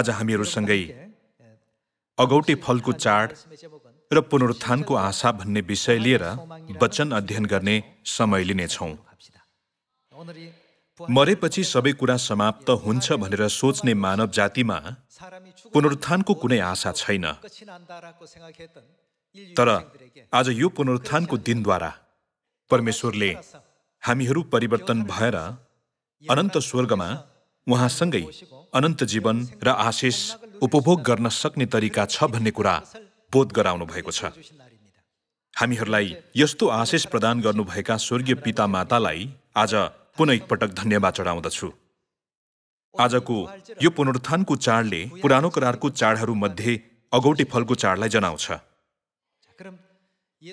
आज हामीहरूसँगै अगौटे फलको चाड र पुनरुत्थानको आशा भन्ने विषय लिएर वचन अध्ययन गर्ने समय लिनेछौँ मरेपछि सबै कुरा समाप्त हुन्छ भनेर सोच्ने मानव जातिमा पुनरुत्थानको कुनै आशा छैन तर आज यो पुनरुत्थानको दिनद्वारा परमेश्वरले हामीहरू परिवर्तन भएर अनन्त स्वर्गमा उहाँसँगै अनन्त जीवन र आशिष उपभोग गर्न सक्ने तरिका छ भन्ने कुरा बोध गराउनु भएको छ हामीहरूलाई यस्तो आशिष प्रदान गर्नुभएका स्वर्गीय पिता मातालाई आज पुनः एकपटक धन्यवाद चढाउँदछु आजको यो पुनरुत्थानको चाडले पुरानो करारको चाडहरूमध्ये अगौटे फलको चाडलाई जनाउँछ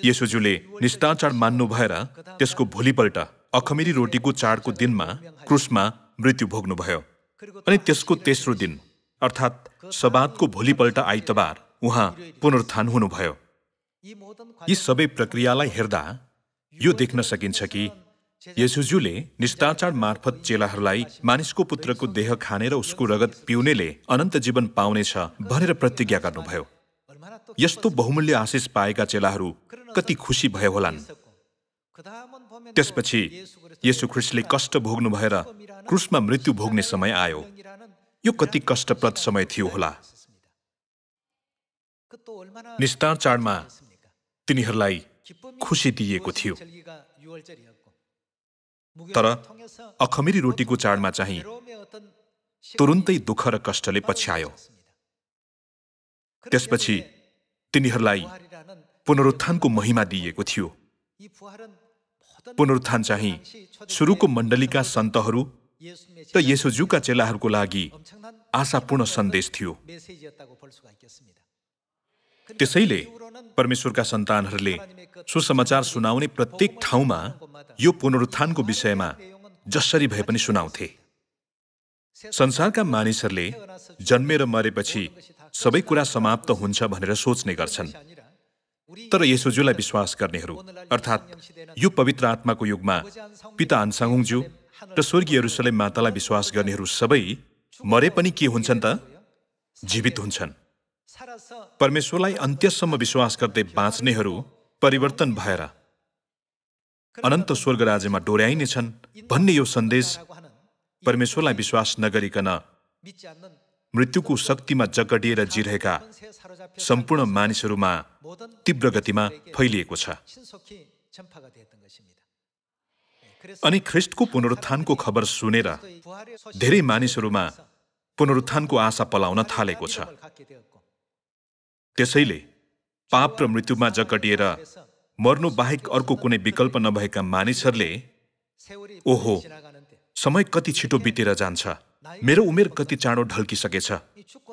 यसुजुले निष्ठा चाड मान्नु भएर त्यसको भोलिपल्ट अखमिरी रोटीको चाडको दिनमा क्रुसमा मृत्यु भोग्नुभयो अनि त्यसको तेस्रो दिन अर्थात् सबातको भोलिपल्ट आइतबार उहाँ पुनरुत्थान हुनुभयो यी सबै प्रक्रियालाई हेर्दा यो देख्न सकिन्छ कि यसुज्यूले निष्ठाचार मार्फत चेलाहरूलाई मानिसको पुत्रको देह खाने र उसको रगत पिउनेले अनन्त जीवन पाउनेछ भनेर प्रतिज्ञा गर्नुभयो यस्तो बहुमूल्य आशिष पाएका चेलाहरू कति खुसी भयो होलान् त्यसपछि यसु ख्रिस्टले कष्ट भोग्नु भएर क्रुसमा मृत्यु भोग्ने समय आयो यो कति कष्टप्रद समय थियो होला निष्ठाचारमा तिनीहरूलाई खुसी दिइएको थियो तर अखमेरी रोटीको चाडमा चाहिँ तुरुन्तै दुःख र कष्टले पछ्यायो त्यसपछि तिनीहरूलाई पुनरुत्थानको महिमा दिइएको थियो पुनरुत्थान चाहिँ सुरुको मण्डलीका सन्तहरू र यसोज्यूका चेलाहरूको लागि आशापूर्ण सन्देश थियो त्यसैले परमेश्वरका सन्तानहरूले सुसमाचार सुनाउने प्रत्येक ठाउँमा यो पुनरुत्थानको विषयमा जसरी भए पनि सुनाउँथे संसारका मानिसहरूले जन्मेर मरेपछि सबै कुरा समाप्त हुन्छ भनेर सोच्ने गर्छन् तर यसोज्यूलाई विश्वास गर्नेहरू अर्थात् यो पवित्र आत्माको युगमा पिता अन्साङज्यू र स्वर्गीय रुसले मातालाई विश्वास गर्नेहरू सबै मरे पनि के हुन्छन् त जीवित हुन्छन् परमेश्वरलाई अन्त्यसम्म विश्वास गर्दै बाँच्नेहरू परिवर्तन भएर अनन्त स्वर्ग राज्यमा डोर्याइनेछन् भन्ने यो सन्देश परमेश्वरलाई विश्वास नगरिकन मृत्युको शक्तिमा जगडिएर जिरहेका सम्पूर्ण मानिसहरूमा तीव्र गतिमा फैलिएको छ अनि ख्रिस्टको पुनरुत्थानको खबर सुनेर धेरै मानिसहरूमा पुनरुत्थानको आशा पलाउन थालेको छ त्यसैले पाप र मृत्युमा जकटिएर मर्नु बाहेक अर्को कुनै विकल्प नभएका मानिसहरूले ओहो समय कति छिटो बितेर जान्छ मेरो उमेर कति चाँडो ढल्किसकेछ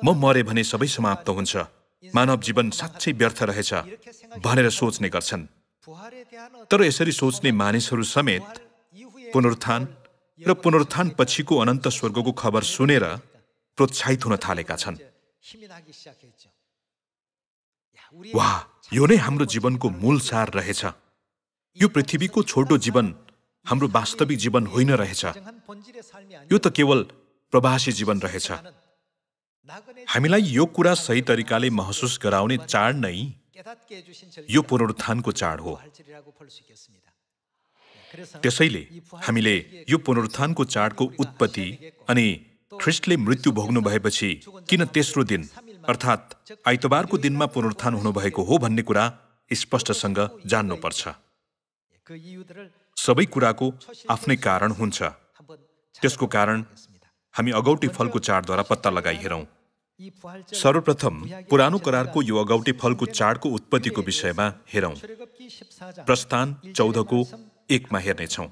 म मरे भने सबै समाप्त हुन्छ मानव जीवन साँच्चै व्यर्थ रहेछ भनेर सोच्ने गर्छन् तर यसरी सोच्ने मानिसहरू समेत पुनरुत्थान र पुनरुत्थान पछिको अनन्त स्वर्गको खबर सुनेर प्रोत्साहित हुन थालेका छन् वाह यो नै हाम्रो जीवनको मूल सार रहेछ यो पृथ्वीको छोटो जीवन हाम्रो वास्तविक जीवन होइन रहेछ यो त केवल प्रवासी जीवन रहेछ हामीलाई यो कुरा सही तरिकाले महसुस गराउने चाड नै यो पुनरुत्थानको चाड हो त्यसैले हामीले यो पुनरुत्थानको चाडको उत्पत्ति अनि ख्रिस्टले मृत्यु भोग्नु भएपछि किन तेस्रो दिन अर्थात् आइतबारको दिनमा पुनरुत्थान हुनुभएको हो भन्ने कुरा स्पष्टसँग जान्नुपर्छ सबै कुराको आफ्नै कारण हुन्छ त्यसको कारण हामी अगौटी फलको चाडद्वारा पत्ता लगाइहेरौँ सर्वप्रथम पुरानो करारको यो अगौटी फलको चाडको उत्पत्तिको विषयमा हेरौँ प्रस्थान चौधको एकमा हेर्नेछौँ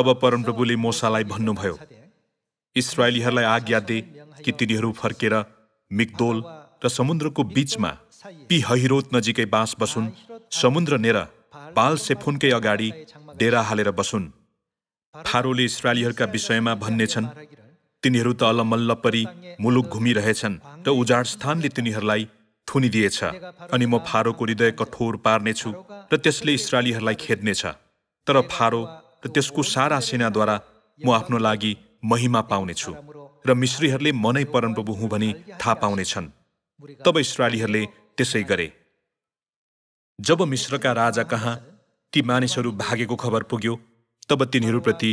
तब परमप्रभुले मोसालाई भन्नुभयो इसरायलीहरूलाई आज्ञा दे कि तिनीहरू फर्केर मिगदोल र समुद्रको बीचमा पी हहिरोत नजिकै बाँस बसुन् समुद्र नेर बाल सेफुनकै अगाडि डेरा हालेर बसुन् फारोले इसरायलीहरूका विषयमा भन्ने छन् तिनीहरू त अल्लमल्ल परि मुलुक घुमिरहेछन् र उजाड स्थानले तिनीहरूलाई थुनिदिएछ अनि म फारोको हृदय कठोर पार्नेछु र त्यसले इसरायलीहरूलाई खेद्नेछ तर फारो र त्यसको सारा सेनाद्वारा म आफ्नो लागि महिमा पाउनेछु र मिश्रीहरूले म नै परमप्रभु हुँ भनी थाहा पाउनेछन् तब इसरालीहरूले त्यसै गरे जब मिश्रका राजा कहाँ ती मानिसहरू भागेको खबर पुग्यो तब तिनीहरूप्रति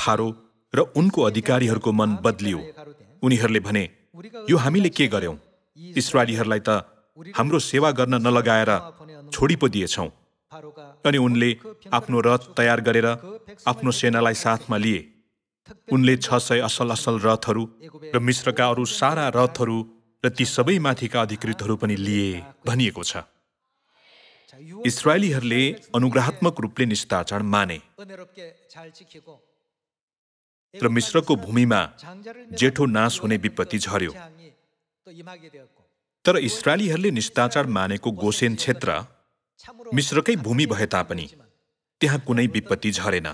फारो र उनको अधिकारीहरूको मन बदलियो उनीहरूले भने यो हामीले के गर्यौँ इसरालीहरूलाई त हाम्रो सेवा गर्न नलगाएर छोडी पो दिएछौँ अनि उनले आफ्नो रथ तयार गरेर आफ्नो सेनालाई साथमा लिए उनले छ सय असल असल रथहरू र मिश्रका अरू सारा रथहरू र ती सबैमाथिका अधिकृतहरू पनि लिए भनिएको छ इसरायलीहरूले अनुग्रहात्मक रूपले निष्ठाचार माने र मिश्रको भूमिमा जेठो नाश हुने विपत्ति झर्यो तर इसरायलीहरूले निष्ठाचार मानेको गोसेन क्षेत्र मिश्रकै भूमि भए तापनि त्यहाँ कुनै विपत्ति झरेन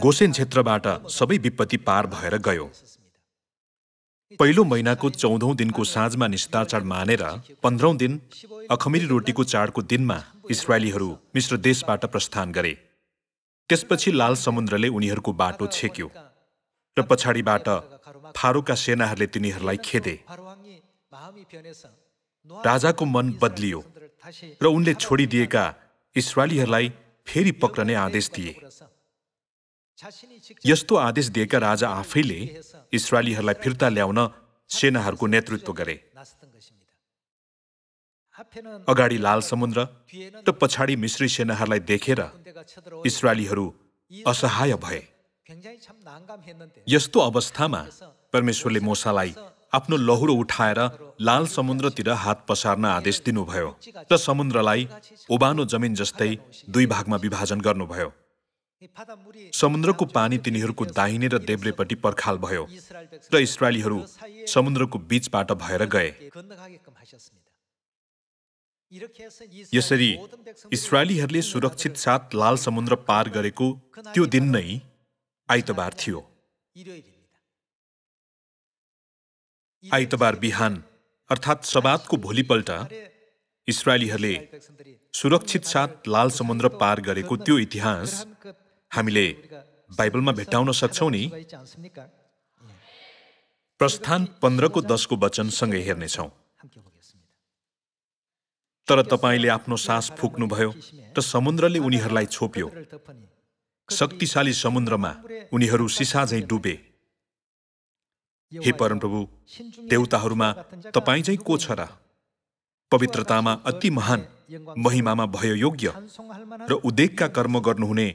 गोसेन क्षेत्रबाट सबै विपत्ति पार भएर गयो पहिलो महिनाको चौधौँ दिनको साँझमा निस्ता चाड मानेर पन्ध्रौँ दिन अखमिरी रोटीको चाडको दिनमा इसरायलीहरू मिश्र देशबाट प्रस्थान गरे त्यसपछि लाल समुद्रले उनीहरूको बाटो छेक्यो र पछाडिबाट फारूका सेनाहरूले तिनीहरूलाई खेदे राजाको मन बदलियो र उनले छोडिदिएका इसरायलीहरूलाई फेरि पक्रने आदेश दिए यस्तो आदेश दिएका राजा आफैले इसरायलीहरूलाई फिर्ता ल्याउन सेनाहरूको नेतृत्व गरे अगाडि लाल समुद्र र पछाडि मिश्री सेनाहरूलाई देखेर इसरायलीहरू असहाय भए यस्तो अवस्थामा परमेश्वरले मोसालाई आफ्नो लहुरो उठाएर लाल समुद्रतिर हात पसार्न आदेश दिनुभयो र समुद्रलाई ओबानो जमिन जस्तै दुई भागमा विभाजन गर्नुभयो समुद्रको पानी तिनीहरूको दाहिने र देब्रेपट्टि पर्खाल भयो र इसरायलीहरू समुद्रको बीचबाट भएर गए यसरी इसरायलीहरूले सुरक्षित साथ लाल समुद्र पार गरेको त्यो दिन नै आइतबार थियो आइतबार बिहान अर्थात् सबातको भोलिपल्ट इसरायलीहरूले सुरक्षित साथ लाल समुद्र पार गरेको त्यो इतिहास हामीले बाइबलमा भेट्टाउन सक्छौँ नि प्रस्थान पन्ध्रको दसको वचनसँगै हेर्नेछौँ तर तपाईँले आफ्नो सास फुक्नुभयो र समुद्रले उनीहरूलाई छोप्यो शक्तिशाली समुद्रमा उनीहरू सिसा झैँ डुबे हे परमप्रभु देउताहरूमा तपाईँ चाहिँ को छ र पवित्रतामा अति महान महिमामा भयो योग्य र उदेकका कर्म गर्नुहुने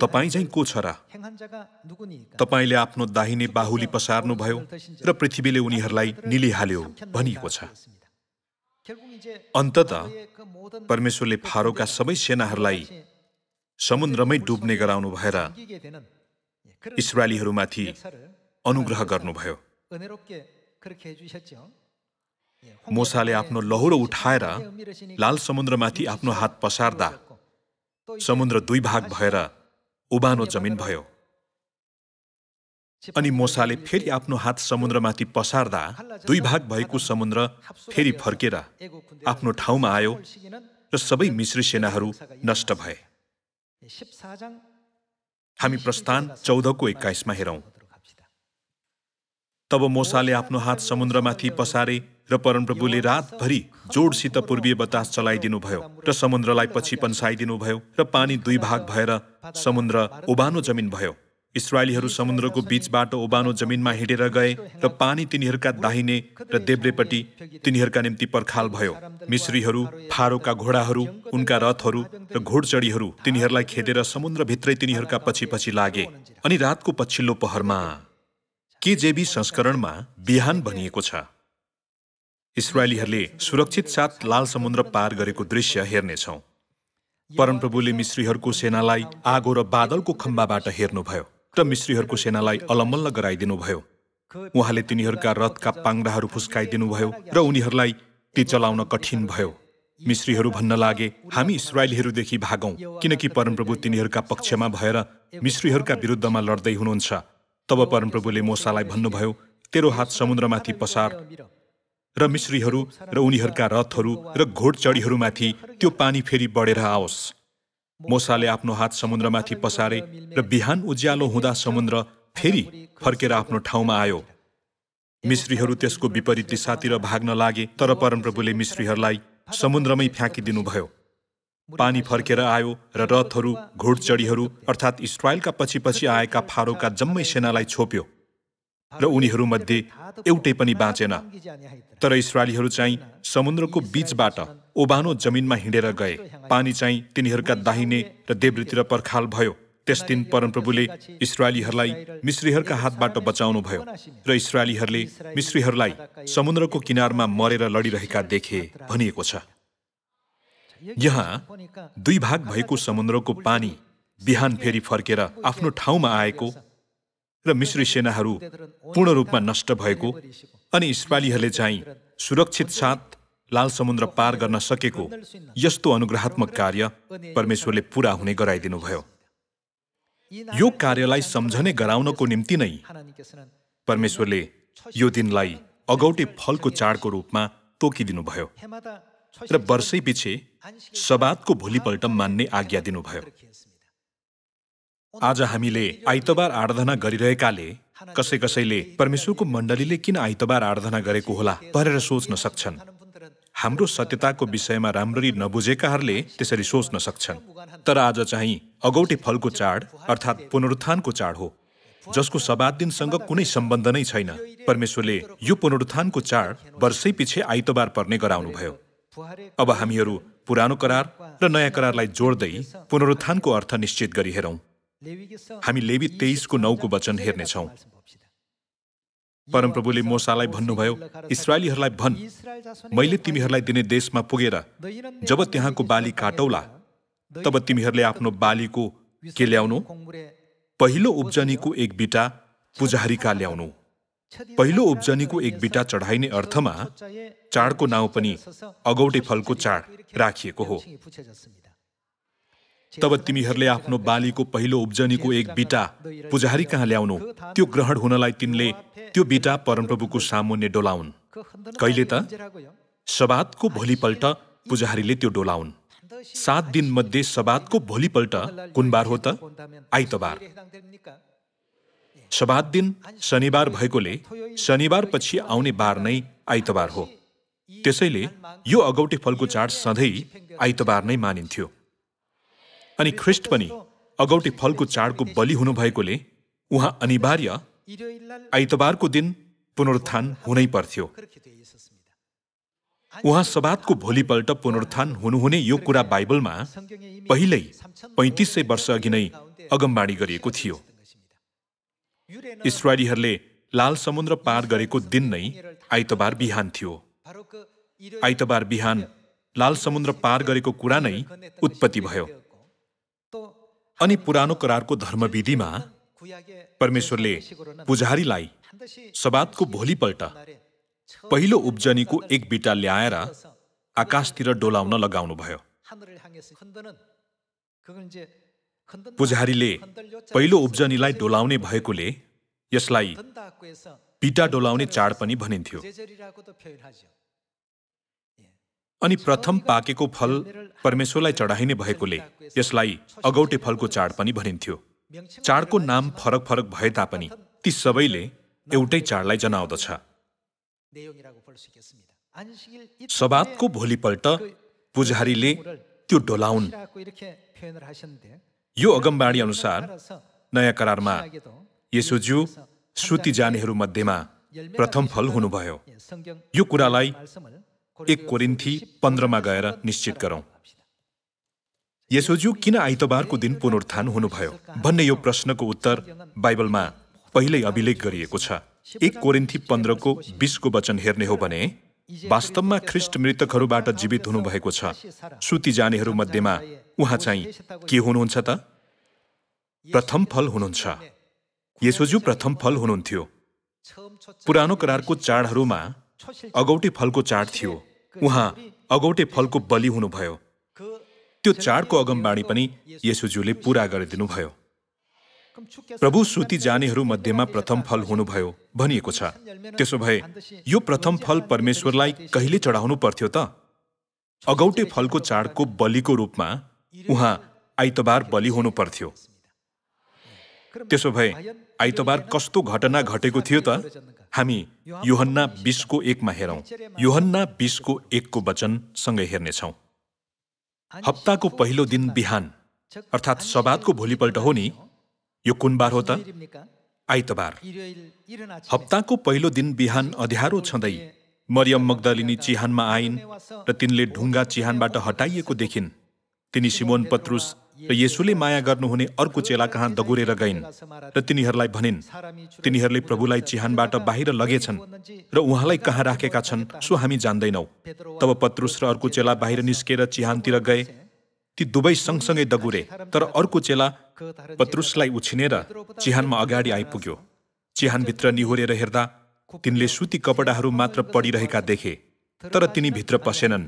तपाईँ चाहिँ को छ र तपाईँले आफ्नो दाहिने बाहुली पसार्नुभयो र पृथ्वीले उनीहरूलाई निलिहाल्यो भनिएको छ अन्तत परमेश्वरले फारोका सबै सेनाहरूलाई समुद्रमै डुब्ने गराउनु भएर इसरालीहरूमाथि अनुग्रह गर्नुभयो मोसाले आफ्नो लहुरो उठाएर लाल समुद्रमाथि आफ्नो हात पसार्दा समुद्र दुई भाग भएर उबानो जमिन भयो अनि मोसाले फेरि आफ्नो हात समुद्रमाथि पसार्दा दुई भाग भएको समुद्र फेरि फर्केर आफ्नो ठाउँमा आयो र सबै मिश्री सेनाहरू नष्ट भए हामी प्रस्थान चौधको एक्काइसमा हेरौँ तब मोसाले आफ्नो हात समुद्रमाथि पसारे र परमप्रभुले रातभरि जोडसित पूर्वीय बतास चलाइदिनुभयो भयो र समुद्रलाई पछि पन्साइदिनु र पानी दुई भाग भएर समुद्र ओबानो जमिन भयो इसरायलीहरू समुद्रको बीचबाट ओबानो जमिनमा हिँडेर गए र पानी तिनीहरूका दाहिने र देब्रेपट्टि तिनीहरूका निम्ति पर्खाल भयो मिश्रीहरू फारोका घोडाहरू उनका रथहरू र घोडचडीहरू तिनीहरूलाई खेदेर समुद्रभित्रै तिनीहरूका पछि पछि लागे अनि रातको पछिल्लो पहरमा केजेबी संस्करणमा बिहान भनिएको छ इसरायलीहरूले सुरक्षित साथ लाल समुद्र पार गरेको दृश्य हेर्नेछौँ परमप्रभुले मिश्रीहरूको सेनालाई आगो र बादलको खम्बाबाट हेर्नुभयो र मिश्रीहरूको सेनालाई अलमल्ल गराइदिनुभयो उहाँले तिनीहरूका रथका पाङ्राहरू फुस्काइदिनुभयो र उनीहरूलाई ती चलाउन कठिन भयो मिश्रीहरू भन्न लागे हामी इसरायलीहरूदेखि भागौँ किनकि परमप्रभु तिनीहरूका पक्षमा भएर मिश्रीहरूका विरुद्धमा लड्दै हुनुहुन्छ तब परमप्रभुले मोसालाई भन्नुभयो तेरो हात समुद्रमाथि पसार र मिश्रीहरू र उनीहरूका रथहरू र घोडचडीहरूमाथि त्यो पानी फेरि बढेर आओस् मोसाले आफ्नो हात समुद्रमाथि पसारे र बिहान उज्यालो हुँदा समुद्र फेरि फर्केर आफ्नो ठाउँमा आयो मिश्रीहरू त्यसको विपरीत दिशातिर भाग्न लागे तर परमप्रभुले मिश्रीहरूलाई समुद्रमै फ्याँकिदिनुभयो पानी फर्केर आयो र रथहरू घोडचडीहरू अर्थात् इसरायलका पछि पछि आएका फारोका जम्मै सेनालाई छोप्यो र उनीहरूमध्ये एउटै पनि बाँचेन तर इसरायलीहरू चाहिँ समुद्रको बीचबाट ओबानो जमिनमा हिँडेर गए पानी चाहिँ तिनीहरूका दाहिने र देब्रेतिर पर्खाल भयो त्यस दिन परमप्रभुले इसरायलीहरूलाई मिश्रीहरूका हातबाट बचाउनु भयो र इसरायलीहरूले मिश्रीहरूलाई समुद्रको किनारमा मरेर लडिरहेका देखे भनिएको छ यहाँ दुई भाग भएको समुद्रको पानी बिहान फेरि फर्केर आफ्नो ठाउँमा आएको र मिश्री सेनाहरू पूर्ण रूपमा नष्ट भएको अनि इस्पालीहरूले चाहिँ सुरक्षित साथ लाल समुद्र पार गर्न सकेको यस्तो अनुग्रहात्मक कार्य परमेश्वरले पुरा हुने गराइदिनुभयो यो कार्यलाई सम्झने गराउनको निम्ति नै परमेश्वरले यो दिनलाई अगौटे फलको चाडको रूपमा तोकिदिनुभयो र वर्षै पछि सबातको भोलिपल्ट मान्ने आज्ञा दिनुभयो आज हामीले आइतबार आराधना गरिरहेकाले कसै कसैले परमेश्वरको मण्डलीले किन आइतबार आराधना गरेको होला भनेर सोच्न सक्छन् हाम्रो सत्यताको विषयमा राम्ररी नबुझेकाहरूले त्यसरी सोच्न सक्छन् तर आज चाहिँ अगौटे फलको चाड अर्थात् पुनरुत्थानको चाड हो जसको सवाद दिनसँग कुनै सम्बन्ध नै छैन परमेश्वरले यो पुनरुत्थानको चाड वर्षै पछि आइतबार पर्ने गराउनुभयो अब हामीहरू पुरानो करार र नयाँ करारलाई जोड्दै पुनरुत्थानको अर्थ निश्चित गरी हेरौँ हामी लेबी तेइसको नौको वचन हेर्नेछौँ परमप्रभुले मोसालाई भन्नुभयो इसरायलीहरूलाई भन् मैले तिमीहरूलाई दिने देशमा पुगेर जब त्यहाँको बाली काटौला तब तिमीहरूले आफ्नो बालीको के ल्याउनु पहिलो उब्जनीको एक बिटा पुजारीका ल्याउनु पहिलो उब्जनीको एक बिटा चढाइने अर्थमा चाडको नाउँ पनि अगौटे फलको चाड राखिएको हो तब तिमीहरूले आफ्नो बालीको पहिलो उब्जनीको एक बिटा पुजारी कहाँ ल्याउनु त्यो ग्रहण हुनलाई तिनले त्यो बिटा परमप्रभुको सामुन्ने डोलाउन् कहिले त सबातको भोलिपल्ट पुजारीले त्यो डोलाउन् सात दिनमध्ये सबातको भोलिपल्ट कुन बार हो त आइतबार सभात दिन शनिबार भएकोले शनिबारपछि आउने बार नै आइतबार हो त्यसैले यो अगौटे फलको चाड सधैँ आइतबार नै मानिन्थ्यो अनि ख्रिस्ट पनि अगौटे फलको चाडको बलि हुनुभएकोले उहाँ अनिवार्य आइतबारको दिन पुनरुत्थान हुनै पर्थ्यो उहाँ सबातको भोलिपल्ट पुनरुत्थान हुनुहुने यो कुरा बाइबलमा पहिल्यै पैँतिस सय वर्ष अघि नै अगमबाडी गरिएको थियो इसरायलीहरूले लाल समुद्र पार गरेको दिन नै आइतबार बिहान थियो आइतबार बिहान लाल समुद्र पार गरेको कुरा नै उत्पत्ति भयो अनि पुरानो करारको धर्मविधिमा परमेश्वरले पुजारीलाई सबातको भोलिपल्ट पहिलो उब्जनीको एक बिटा ल्याएर आकाशतिर डोलाउन लगाउनुभयो पुजारीले पहिलो उब्जनीलाई डोलाउने भएकोले यसलाई पिटा डोलाउने चाड पनि भनिन्थ्यो अनि प्रथम पाकेको फल परमेश्वरलाई चढाइने भएकोले यसलाई अगौटे फलको चाड पनि भनिन्थ्यो चाडको नाम फरक फरक भए तापनि ती सबैले एउटै चाडलाई जनाउँदछ सवादको भोलिपल्ट पुजारीले त्यो डोलाउन यो अगमबाडी अनुसार नयाँ करारमा यसोज्यू श्रुति मध्येमा प्रथम फल हुनुभयो यो कुरालाई एक कोरिन्थी पन्ध्रमा गएर निश्चित गरौँ यसोज्यू किन आइतबारको दिन पुनरुत्थान हुनुभयो भन्ने यो प्रश्नको उत्तर बाइबलमा पहिल्यै अभिलेख गरिएको छ एक कोरिन्थी पन्ध्रको बिसको वचन हेर्ने हो भने वास्तवमा ख्रिस्ट मृतकहरूबाट जीवित हुनुभएको छ सुति मध्येमा उहाँ चाहिँ के हुनुहुन्छ त प्रथम फल हुनुहुन्छ यसोज्यू प्रथम फल हुनुहुन्थ्यो पुरानो करारको चाडहरूमा अगौटे फलको चाड थियो उहाँ अगौटे फलको बलि हुनुभयो त्यो चाडको अगमबाणी पनि यसोज्यूले पुरा गरिदिनुभयो प्रभु सुति जानेहरू मध्येमा प्रथम फल हुनुभयो भनिएको छ त्यसो भए यो प्रथम फल परमेश्वरलाई कहिले चढाउनु पर्थ्यो त अगौटे फलको चाडको बलिको रूपमा उहाँ आइतबार बलि हुनु पर्थ्यो त्यसो भए आइतबार कस्तो घटना घटेको थियो त हामी योहन्ना बिसको एकमा हेरौँ योहन्ना बिसको एकको वचनसँगै हेर्नेछौँ हप्ताको पहिलो दिन बिहान अर्थात् सबातको भोलिपल्ट हो नि यो कुन बार हो त आइतबार हप्ताको पहिलो दिन बिहान अध्यारो छँदै मरियम मगदलिनी चिहानमा आइन् र तिनले ढुङ्गा चिहानबाट हटाइएको देखिन् तिनी सिमोन पत्रुस र येसुले माया गर्नुहुने अर्को चेला कहाँ दगुरेर गइन् र तिनीहरूलाई भनिन् तिनीहरूले प्रभुलाई चिहानबाट बाहिर लगेछन् र उहाँलाई कहाँ राखेका छन् सो हामी जान्दैनौ तब पत्रुस र अर्को चेला बाहिर निस्केर चिहानतिर गए ती दुवै सँगसँगै दगुरे तर अर्को चेला पत्रुसलाई उछिनेर चिहानमा अगाडि आइपुग्यो चिहानभित्र निहोरेर हेर्दा तिनले सुती कपडाहरू मात्र पडिरहेका देखे तर तिनी भित्र पसेनन्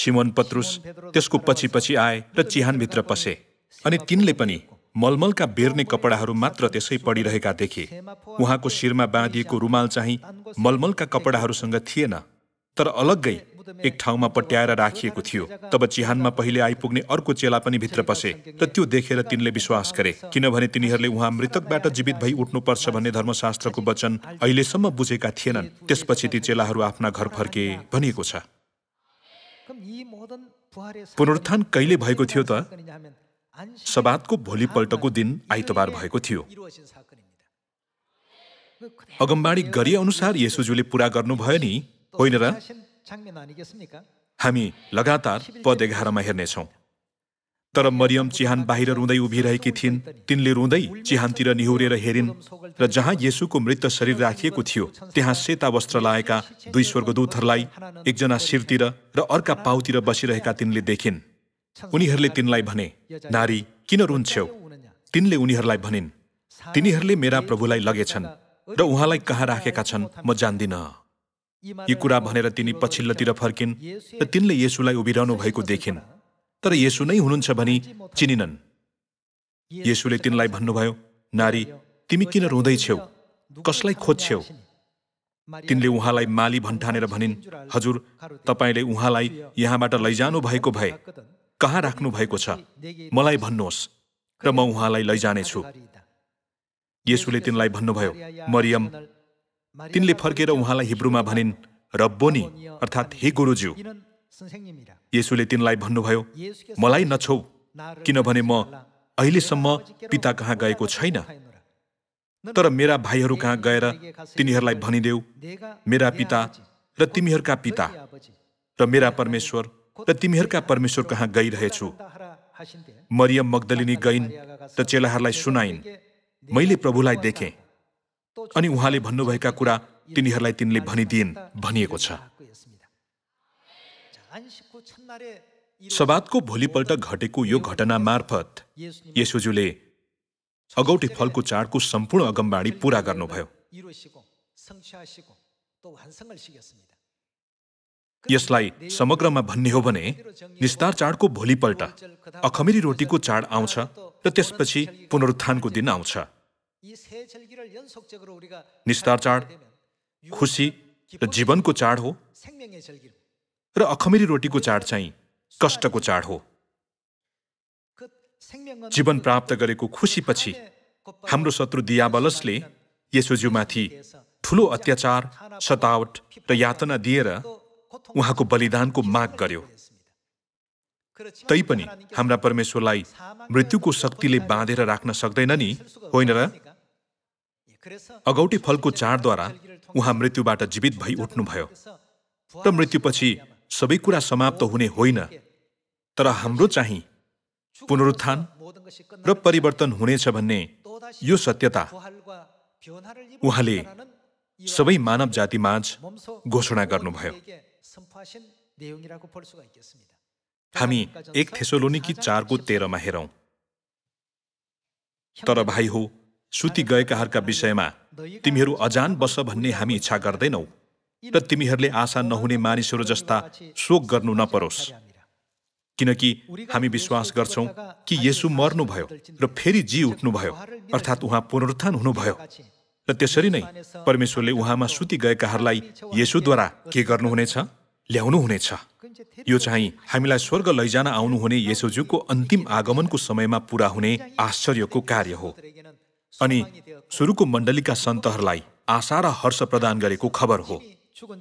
सिमोन पत्रुस त्यसको पछि पछि आए र चिहानभित्र पसे अनि तिनले पनि मलमलका बेर्ने कपडाहरू मात्र त्यसै पडिरहेका देखे उहाँको शिरमा बाँधिएको रुमाल चाहिँ मलमलका कपडाहरूसँग थिएन तर अलग्गै एक ठाउँमा पट्याएर राखिएको थियो तब चिहानमा पहिले आइपुग्ने अर्को चेला पनि भित्र पसे र त्यो देखेर तिनले विश्वास गरे किनभने तिनीहरूले उहाँ मृतकबाट जीवित भई उठ्नुपर्छ भन्ने धर्मशास्त्रको वचन अहिलेसम्म बुझेका थिएनन् त्यसपछि ती चेलाहरू आफ्ना घर फर्के भनिएको छ पुनरुत्थान कहिले भएको थियो त सबातको भोलिपल्टको दिन आइतबार भएको थियो अगमबाडी गरिए अनुसार यसुजुले पुरा गर्नुभयो नि होइन र हामी लगातार पद एघारमा हेर्नेछौँ तर मरियम चिहान बाहिर रुँदै उभिरहेकी थिइन् तिनले रुँदै चिहानतिर निहोरेर हेरिन् र जहाँ येसुको मृत शरीर राखिएको थियो त्यहाँ सेता वस्त्र लाएका दुई स्वर्गदूतहरूलाई एकजना शिरतिर र अर्का पाउतिर बसिरहेका तिनले देखिन् उनीहरूले तिनलाई भने नारी किन रुन्छ्यौ तिनले उनीहरूलाई भनिन् तिनीहरूले मेरा प्रभुलाई लगेछन् र उहाँलाई कहाँ राखेका छन् म जान्दिनँ यी कुरा भनेर तिनी पछिल्लोतिर फर्किन् र तिनले येसुलाई उभिरहनु भएको देखिन् तर येसु नै हुनुहुन्छ भनी चिनिनन् येसुले तिनलाई भन्नुभयो नारी तिमी किन रुँदैछौ कसलाई खोज्छौ तिनले उहाँलाई माली भन्ठानेर भनिन् हजुर तपाईँले उहाँलाई यहाँबाट लैजानु भएको भए कहाँ राख्नु भएको छ मलाई भन्नुहोस् र म उहाँलाई लैजानेछु येसुले तिनलाई भन्नुभयो मरियम तिनले फर्केर उहाँलाई हिब्रूमा भनिन् रब्बोनी अर्थात् हे गुरुज्यू येसुले तिनलाई भन्नुभयो मलाई नछौ किनभने म अहिलेसम्म पिता कहाँ गएको छैन तर मेरा भाइहरू कहाँ गएर तिनीहरूलाई भनिदेऊ मेरा पिता र तिमीहरूका पिता र मेरा परमेश्वर र तिमीहरूका परमेश्वर कहाँ गइरहेछु मरियम मगदलिनी गइन् र चेलाहरूलाई सुनाइन् मैले प्रभुलाई देखेँ अनि उहाँले भन्नुभएका कुरा तिनीहरूलाई तिनले भनिदिइन् भनिएको छ सवादको भोलिपल्ट घटेको यो घटना मार्फत यसुजुले अगौटे फलको चाडको सम्पूर्ण अगमबाडी पूरा गर्नुभयो यसलाई समग्रमा भन्ने हो भने निस्तार चाडको भोलिपल्ट अखमिरी रोटीको चाड आउँछ र त्यसपछि पुनरुत्थानको दिन आउँछ निस्तार चाड खुसी र जीवनको चाड हो र अखमेरी रोटीको चाड चाहिँ कष्टको चाड हो जीवन प्राप्त गरेको खुसीपछि हाम्रो शत्रु दियाबलसले यसोज्यूमाथि ठुलो अत्याचार सतावट र यातना दिएर उहाँको बलिदानको माग गर्यो तैपनि हाम्रा परमेश्वरलाई मृत्युको शक्तिले बाँधेर राख्न सक्दैन नि होइन र अगौटी फलको चाडद्वारा उहाँ मृत्युबाट जीवित भई उठ्नुभयो र मृत्युपछि सबै कुरा समाप्त हुने होइन तर हाम्रो चाहिँ पुनरुत्थान र परिवर्तन हुनेछ भन्ने यो सत्यता उहाँले सबै मानव जातिमाझ घोषणा गर्नुभयो हामी एक थेसोलोनिकी चारको तेह्रमा हेरौँ तर भाइ हो सुति गएकाहरूका विषयमा तिमीहरू अजान बस भन्ने हामी इच्छा गर्दैनौ र तिमीहरूले आशा नहुने मानिसहरू जस्ता शोक गर्नु नपरोस् किनकि हामी विश्वास गर्छौँ कि यसु मर्नुभयो र फेरि जी उठ्नुभयो अर्थात् उहाँ पुनरुत्थान हुनुभयो र त्यसरी नै परमेश्वरले उहाँमा सुति गएकाहरूलाई यसुद्वारा के गर्नुहुनेछ ल्याउनुहुनेछ यो चाहिँ हामीलाई स्वर्ग लैजान आउनुहुने यसोज्यूको अन्तिम आगमनको समयमा पुरा हुने आश्चर्यको कार्य हो अनि सुरुको मण्डलीका सन्तहरूलाई आशा र हर्ष प्रदान गरेको खबर हो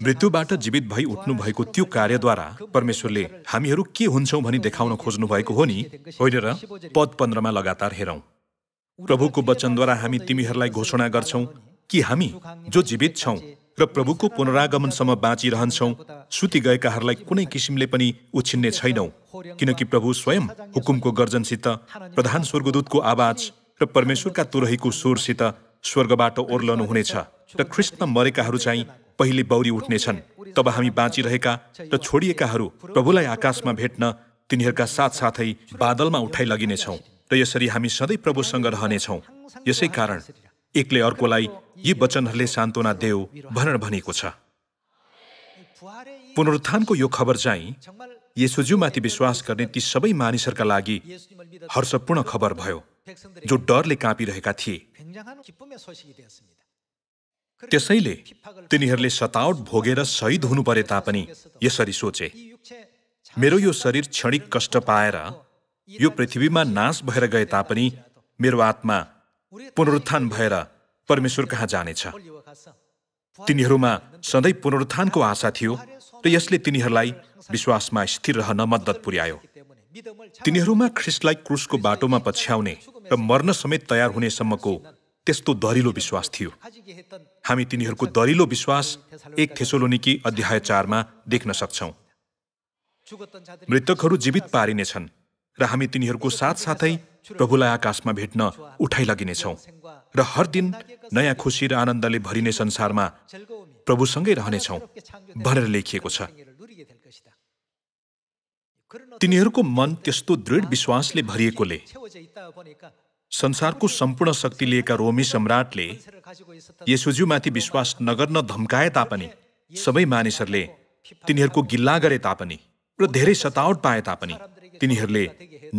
मृत्युबाट जीवित भई उठ्नु भएको त्यो कार्यद्वारा परमेश्वरले हामीहरू के हुन्छौँ भनी देखाउन खोज्नु भएको हो नि होइन र पद पन्ध्रमा लगातार हेरौँ प्रभुको वचनद्वारा हामी तिमीहरूलाई घोषणा गर्छौँ कि हामी जो जीवित छौँ र प्रभुको पुनरागमनसम्म बाँचिरहन्छौँ सुति गएकाहरूलाई कुनै किसिमले पनि उछिन्ने छैनौँ किनकि प्रभु स्वयं हुकुमको गर्जनसित प्रधान स्वर्गदूतको आवाज र परमेश्वरका तुरहीको स्वरसित स्वर्गबाट ओर्लनु हुनेछ र ख्रिस्टमा मरेकाहरू चाहिँ पहिले बौरी उठ्नेछन् तब हामी बाँचिरहेका र छोडिएकाहरू प्रभुलाई आकाशमा भेट्न तिनीहरूका साथसाथै बादलमा उठाइ लगिनेछौँ र यसरी हामी सधैँ प्रभुसँग रहनेछौँ यसै कारण एकले अर्कोलाई यी वचनहरूले सान्त्वना देऊ भनेर भनेको छ पुनरुत्थानको यो खबर चाहिँ यसुज्यूमाथि विश्वास गर्ने ती सबै मानिसहरूका लागि हर्षपूर्ण खबर भयो जो डरले काँपिरहेका थिए त्यसैले तिनीहरूले सतावट भोगेर शहीद हुनु परे तापनि यसरी सोचे मेरो यो शरीर क्षणिक कष्ट पाएर यो पृथ्वीमा नाश भएर गए तापनि मेरो आत्मा पुनरुत्थान भएर परमेश्वर कहाँ जानेछ तिनीहरूमा सधैँ पुनरुत्थानको आशा थियो र यसले तिनीहरूलाई विश्वासमा स्थिर रहन मद्दत पुर्यायो तिनीहरूमा ख्रिस्टलाई क्रुसको बाटोमा पछ्याउने र मर्न समेत तयार हुनेसम्मको त्यस्तो दरिलो विश्वास थियो हामी तिनीहरूको दरिलो विश्वास एक थेसोलोनिकी अध्याय चारमा देख्न सक्छौँ मृतकहरू जीवित पारिनेछन् र हामी तिनीहरूको साथसाथै प्रभुलाई आकाशमा भेट्न उठाइ लगिनेछौँ र हर दिन नयाँ खुसी र आनन्दले भरिने संसारमा प्रभुसँगै रहनेछौँ भनेर लेखिएको छ तिनीहरूको मन त्यस्तो दृढ विश्वासले भरिएकोले संसारको सम्पूर्ण शक्ति लिएका रोमी सम्राटले यसुज्यूमाथि विश्वास नगर्न धम्काए तापनि सबै मानिसहरूले तिनीहरूको गिल्ला गरे तापनि र धेरै सतावट पाए तापनि तिनीहरूले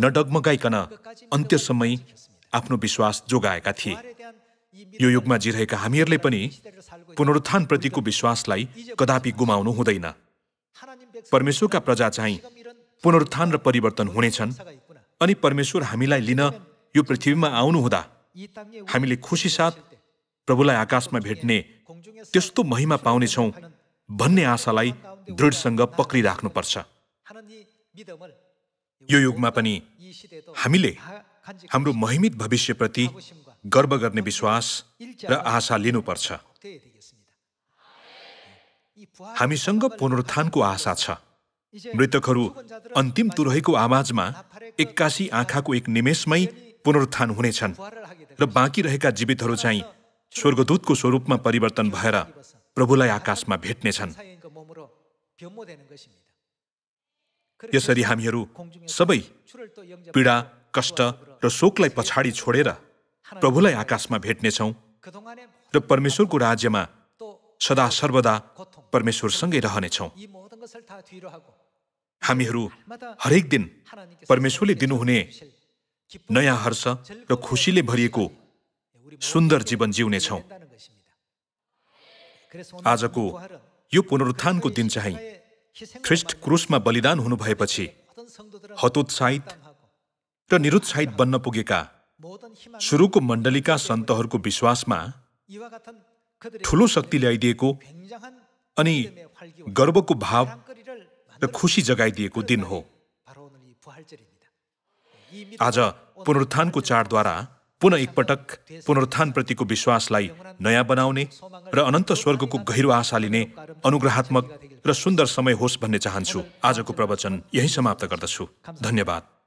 नडगमगाइकन अन्त्यसम्म आफ्नो विश्वास जोगाएका थिए यो युगमा जिरहेका हामीहरूले पनि पुनरुत्थानप्रतिको विश्वासलाई कदापि गुमाउनु हुँदैन परमेश्वरका प्रजा चाहिँ पुनरुत्थान र परिवर्तन हुनेछन् अनि परमेश्वर हामीलाई लिन यो पृथ्वीमा आउनुहुँदा हामीले खुसी साथ प्रभुलाई आकाशमा भेट्ने त्यस्तो महिमा पाउनेछौँ भन्ने आशालाई दृढसँग पक्रिराख्नुपर्छ यो युगमा पनि हामीले हाम्रो महिमित भविष्यप्रति गर्व गर्ने विश्वास र आशा लिनुपर्छ हामीसँग पुनरुत्थानको आशा छ मृतकहरू अन्तिम तुरहीको आवाजमा एक्कासी आँखाको एक निमेषमै पुनरुत्थान हुनेछन् र बाँकी रहेका जीवितहरू चाहिँ स्वर्गदूतको स्वरूपमा परिवर्तन भएर प्रभुलाई आकाशमा भेट्नेछन् यसरी हामीहरू सबै पीडा कष्ट र शोकलाई पछाडि छोडेर प्रभुलाई आकाशमा भेट्नेछौँ र परमेश्वरको राज्यमा सदा सर्वदा परमेश्वरसँगै रहनेछौँ हामीहरू हरेक दिन परमेश्वरले दिनुहुने नयाँ हर्ष र खुसीले भरिएको सुन्दर जीवन जिउनेछौँ आजको यो पुनरुत्थानको दिन चाहिँ ख्रिस्ट क्रुसमा बलिदान हुनु भएपछि हतोत्साहित र निरुत्साहित बन्न पुगेका सुरुको मण्डलीका सन्तहरूको विश्वासमा ठुलो शक्ति ल्याइदिएको अनि गर्वको भाव र खुसी जगाइदिएको दिन हो आज पुनरुत्थानको चाडद्वारा पुनः एकपटक पुनरुत्थानप्रतिको विश्वासलाई नयाँ बनाउने र अनन्त स्वर्गको गहिरो आशा लिने अनुग्रहात्मक र सुन्दर समय होस् भन्ने चाहन्छु आजको प्रवचन यही समाप्त गर्दछु धन्यवाद